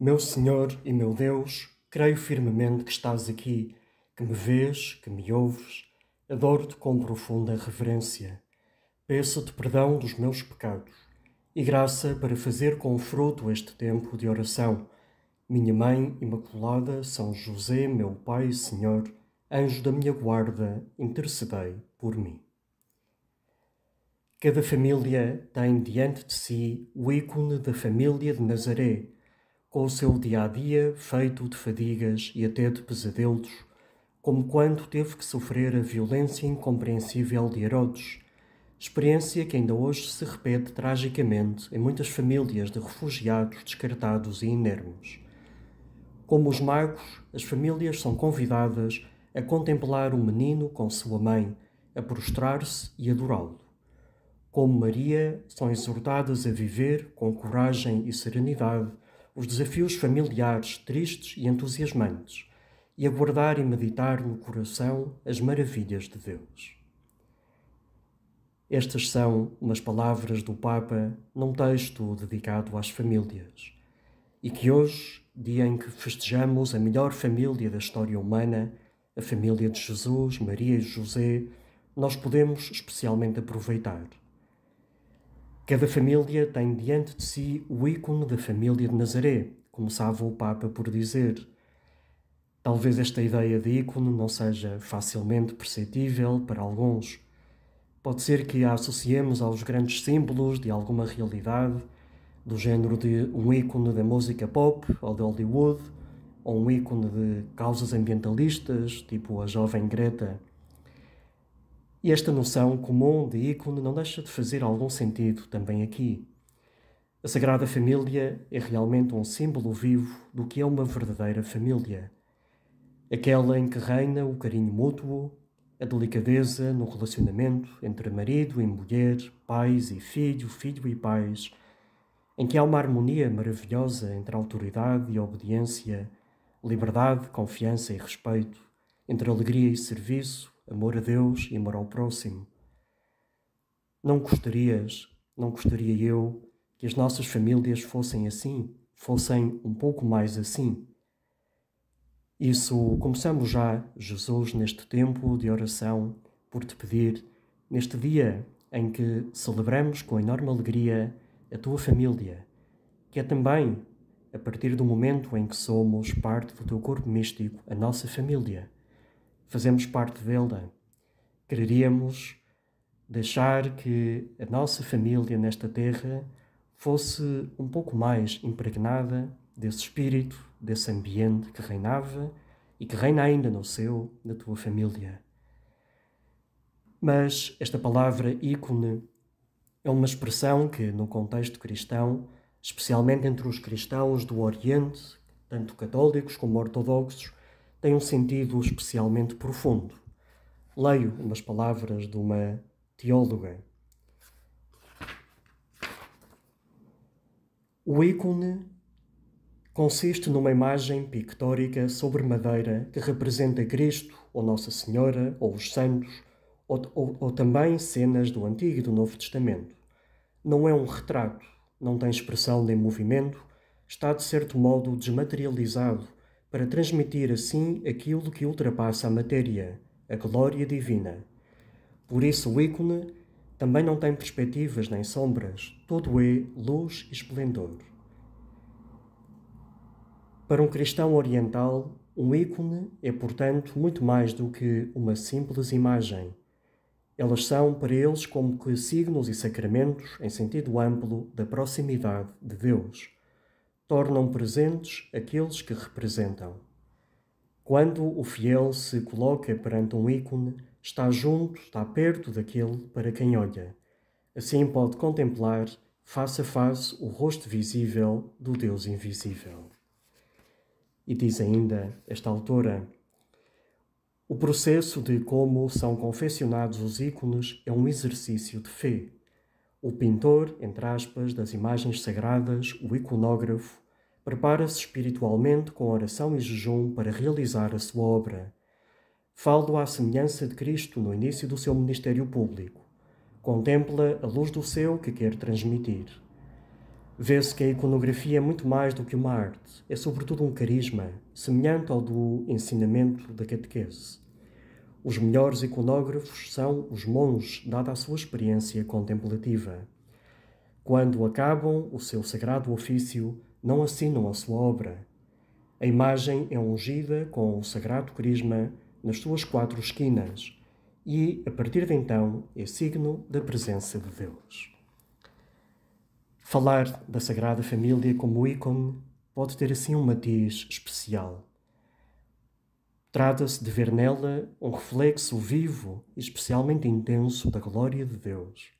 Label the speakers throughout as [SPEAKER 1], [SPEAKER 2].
[SPEAKER 1] Meu Senhor e meu Deus, creio firmemente que estás aqui, que me vês, que me ouves. Adoro-te com profunda reverência. Peço-te perdão dos meus pecados e graça para fazer com fruto este tempo de oração. Minha Mãe Imaculada, São José, meu Pai e Senhor, anjo da minha guarda, intercedei por mim. Cada família tem diante de si o ícone da família de Nazaré com o seu dia a dia feito de fadigas e até de pesadelos, como quando teve que sofrer a violência incompreensível de Herodes, experiência que ainda hoje se repete tragicamente em muitas famílias de refugiados descartados e inermes. Como os magos, as famílias são convidadas a contemplar o menino com sua mãe, a prostrar-se e adorá-lo. Como Maria, são exortadas a viver com coragem e serenidade os desafios familiares tristes e entusiasmantes e aguardar e meditar no coração as maravilhas de Deus. Estas são umas palavras do Papa num texto dedicado às famílias e que hoje, dia em que festejamos a melhor família da história humana, a família de Jesus, Maria e José, nós podemos especialmente aproveitar Cada família tem diante de si o ícone da família de Nazaré, começava o Papa por dizer. Talvez esta ideia de ícone não seja facilmente perceptível para alguns. Pode ser que a associemos aos grandes símbolos de alguma realidade, do género de um ícone da música pop ou de Hollywood, ou um ícone de causas ambientalistas, tipo a jovem Greta. E esta noção comum de ícone não deixa de fazer algum sentido também aqui. A Sagrada Família é realmente um símbolo vivo do que é uma verdadeira família. Aquela em que reina o carinho mútuo, a delicadeza no relacionamento entre marido e mulher, pais e filho, filho e pais, em que há uma harmonia maravilhosa entre autoridade e obediência, liberdade, confiança e respeito, entre alegria e serviço, amor a Deus e amor ao próximo. Não gostarias, não gostaria eu, que as nossas famílias fossem assim, fossem um pouco mais assim. Isso começamos já, Jesus, neste tempo de oração, por te pedir, neste dia em que celebramos com enorme alegria a tua família, que é também, a partir do momento em que somos parte do teu corpo místico, a nossa família fazemos parte dela. É? Quereríamos deixar que a nossa família nesta terra fosse um pouco mais impregnada desse espírito, desse ambiente que reinava e que reina ainda no seu, na tua família. Mas esta palavra ícone é uma expressão que, no contexto cristão, especialmente entre os cristãos do Oriente, tanto católicos como ortodoxos, tem um sentido especialmente profundo. Leio umas palavras de uma teóloga. O ícone consiste numa imagem pictórica sobre madeira que representa Cristo ou Nossa Senhora ou os santos ou, ou, ou também cenas do Antigo e do Novo Testamento. Não é um retrato, não tem expressão nem movimento, está de certo modo desmaterializado, para transmitir assim aquilo que ultrapassa a matéria, a glória divina. Por isso o ícone também não tem perspectivas nem sombras, todo é luz e esplendor. Para um cristão oriental, um ícone é, portanto, muito mais do que uma simples imagem. Elas são para eles como que signos e sacramentos em sentido amplo da proximidade de Deus tornam presentes aqueles que representam. Quando o fiel se coloca perante um ícone, está junto, está perto daquele para quem olha. Assim pode contemplar face a face o rosto visível do Deus invisível. E diz ainda esta autora: O processo de como são confeccionados os ícones é um exercício de fé. O pintor, entre aspas, das imagens sagradas, o iconógrafo, prepara-se espiritualmente com oração e jejum para realizar a sua obra. Falo à semelhança de Cristo no início do seu ministério público. Contempla a luz do seu que quer transmitir. Vê-se que a iconografia é muito mais do que uma arte, é sobretudo um carisma, semelhante ao do ensinamento da catequese. Os melhores iconógrafos são os monges, dada a sua experiência contemplativa. Quando acabam o seu sagrado ofício, não assinam a sua obra. A imagem é ungida com o sagrado crisma nas suas quatro esquinas e, a partir de então, é signo da presença de Deus. Falar da Sagrada Família como ícone pode ter assim um matiz especial. Trata-se de ver nela um reflexo vivo e especialmente intenso da glória de Deus.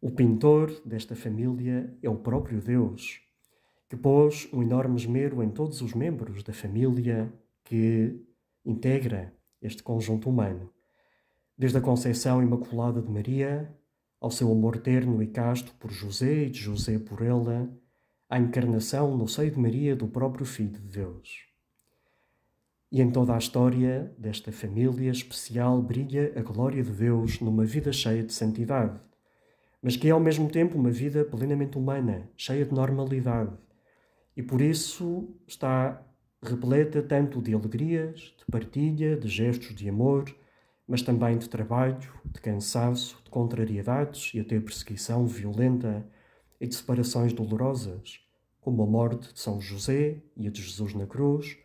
[SPEAKER 1] O pintor desta família é o próprio Deus, que pôs um enorme esmero em todos os membros da família que integra este conjunto humano. Desde a conceição imaculada de Maria, ao seu amor terno e casto por José e de José por ela, à encarnação no seio de Maria do próprio Filho de Deus. E em toda a história desta família especial brilha a glória de Deus numa vida cheia de santidade, mas que é ao mesmo tempo uma vida plenamente humana, cheia de normalidade. E por isso está repleta tanto de alegrias, de partilha, de gestos de amor, mas também de trabalho, de cansaço, de contrariedades e até perseguição violenta e de separações dolorosas, como a morte de São José e a de Jesus na cruz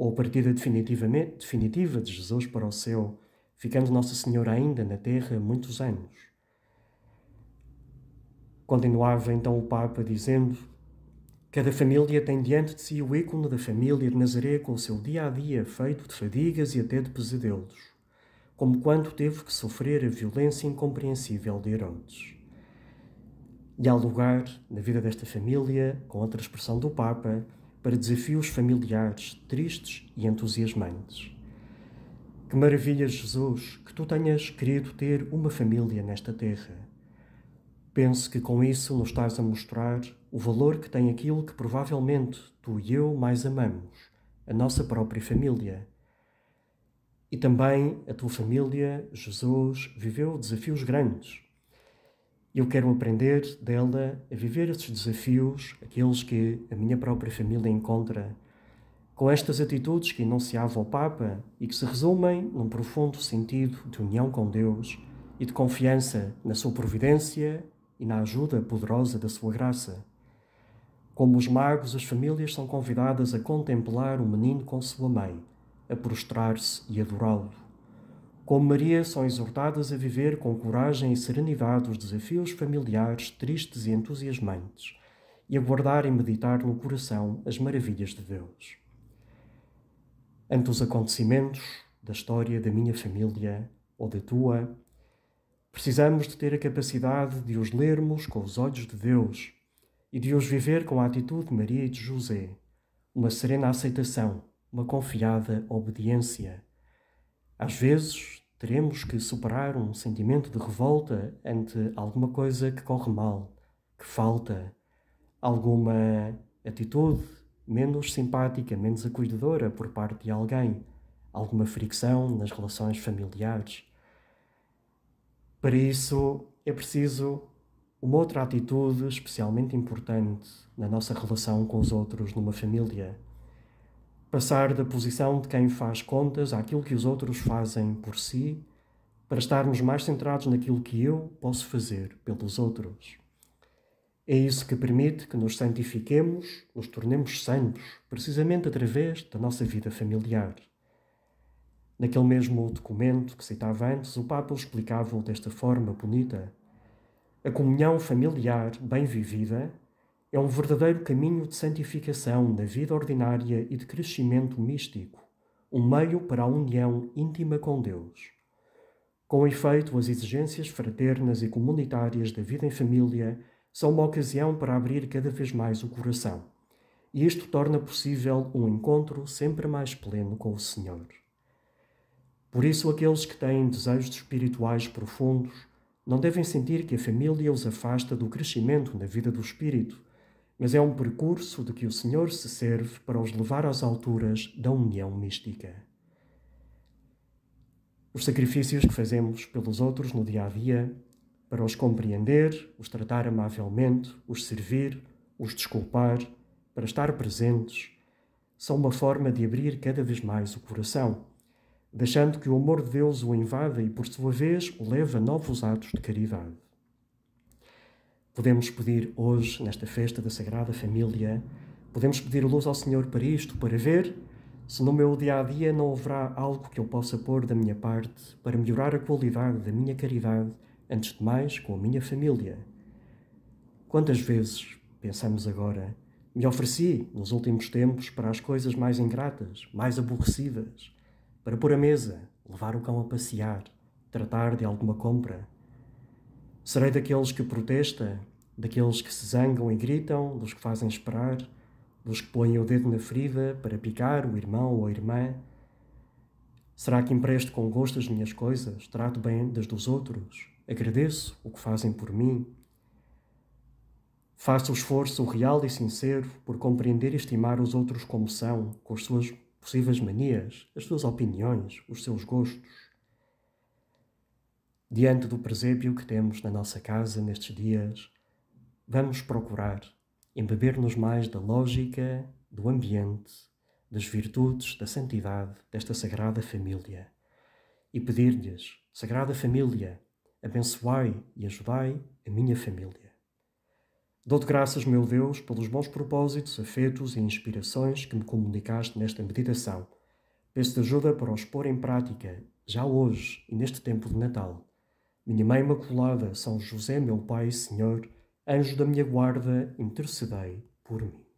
[SPEAKER 1] ou a partida definitivamente, definitiva de Jesus para o céu, ficando Nossa Senhora ainda na terra muitos anos. Continuava então o Papa dizendo: Cada família tem diante de si o ícone da família de Nazaré com o seu dia a dia feito de fadigas e até de pesadelos, como quando teve que sofrer a violência incompreensível de Herodes. E há lugar, na vida desta família, com outra expressão do Papa, para desafios familiares tristes e entusiasmantes. Que maravilha, Jesus, que tu tenhas querido ter uma família nesta terra. Penso que com isso nos estás a mostrar o valor que tem aquilo que provavelmente tu e eu mais amamos, a nossa própria família. E também a tua família, Jesus, viveu desafios grandes, eu quero aprender dela a viver esses desafios, aqueles que a minha própria família encontra, com estas atitudes que enunciava o Papa e que se resumem num profundo sentido de união com Deus e de confiança na sua providência e na ajuda poderosa da sua graça. Como os magos, as famílias são convidadas a contemplar o menino com sua mãe, a prostrar-se e adorá-lo. Como Maria, são exortadas a viver com coragem e serenidade os desafios familiares tristes e entusiasmantes e a guardar e meditar no coração as maravilhas de Deus. Ante os acontecimentos da história da minha família ou da tua, precisamos de ter a capacidade de os lermos com os olhos de Deus e de os viver com a atitude de Maria e de José, uma serena aceitação, uma confiada obediência. Às vezes, Teremos que superar um sentimento de revolta ante alguma coisa que corre mal, que falta, alguma atitude menos simpática, menos acolhedora por parte de alguém, alguma fricção nas relações familiares. Para isso é preciso uma outra atitude especialmente importante na nossa relação com os outros numa família Passar da posição de quem faz contas àquilo que os outros fazem por si, para estarmos mais centrados naquilo que eu posso fazer pelos outros. É isso que permite que nos santifiquemos, nos tornemos santos, precisamente através da nossa vida familiar. Naquele mesmo documento que citava antes, o Papa explicava-o desta forma bonita. A comunhão familiar bem vivida é um verdadeiro caminho de santificação da vida ordinária e de crescimento místico, um meio para a união íntima com Deus. Com efeito, as exigências fraternas e comunitárias da vida em família são uma ocasião para abrir cada vez mais o coração, e isto torna possível um encontro sempre mais pleno com o Senhor. Por isso, aqueles que têm desejos espirituais profundos não devem sentir que a família os afasta do crescimento na vida do espírito, mas é um percurso de que o Senhor se serve para os levar às alturas da união mística. Os sacrifícios que fazemos pelos outros no dia a dia, para os compreender, os tratar amavelmente, os servir, os desculpar, para estar presentes, são uma forma de abrir cada vez mais o coração, deixando que o amor de Deus o invada e, por sua vez, o leve a novos atos de caridade. Podemos pedir hoje, nesta festa da Sagrada Família, podemos pedir luz ao Senhor para isto, para ver se no meu dia a dia não haverá algo que eu possa pôr da minha parte para melhorar a qualidade da minha caridade, antes de mais com a minha família. Quantas vezes, pensamos agora, me ofereci nos últimos tempos para as coisas mais ingratas, mais aborrecidas, para pôr a mesa, levar o cão a passear, tratar de alguma compra, Serei daqueles que protesta, daqueles que se zangam e gritam, dos que fazem esperar, dos que põem o dedo na ferida para picar o irmão ou a irmã. Será que empresto com gosto as minhas coisas, trato bem das dos outros, agradeço o que fazem por mim? Faço o esforço real e sincero por compreender e estimar os outros como são, com as suas possíveis manias, as suas opiniões, os seus gostos diante do presépio que temos na nossa casa nestes dias, vamos procurar embeber-nos mais da lógica, do ambiente, das virtudes, da santidade desta sagrada família e pedir-lhes, Sagrada Família, abençoai e ajudai a minha família. Dou-te graças, meu Deus, pelos bons propósitos, afetos e inspirações que me comunicaste nesta meditação. Peço-te ajuda para os pôr em prática, já hoje e neste tempo de Natal minha Mãe Imaculada, São José, meu Pai e Senhor, anjo da minha guarda, intercedei por mim.